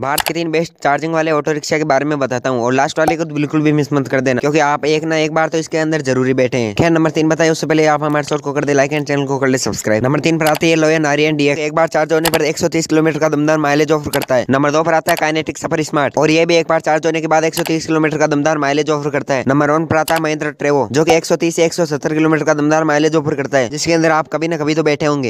भारत के तीन best charging वाले ऑटो रिक्शा के बारे में बताता हूँ और लास्ट वाले को तो बिल्कुल भी मिस मत कर देना क्योंकि आप एक ना एक बार तो इसके अंदर जरूरी बैठे हैं खैर नंबर तीन बताए उससे पहले आप हमारे शोर को कर दे लाइक एंड चैनल को कर ले सब्सक्राइब नंबर तीन पर आती है लोया नारियन डी एक बार चार्ज होने पर एक किलोमीटर का दमदार माइलेज ऑफर करता है नंबर दो पर आता है काइनेटिक सफर स्मार्ट और ये भी एक बार चार्ज होने के बाद एक किलोमीटर का दमदार माइलेज ऑफर करता है नंबर वन पर आता है महिंद्रा ट्रेवो जो की एक से एक किलोमीटर का दमदार माइलेज ऑफर करता है जिसके अंदर आप कभी ना कभी तो बैठे होंगे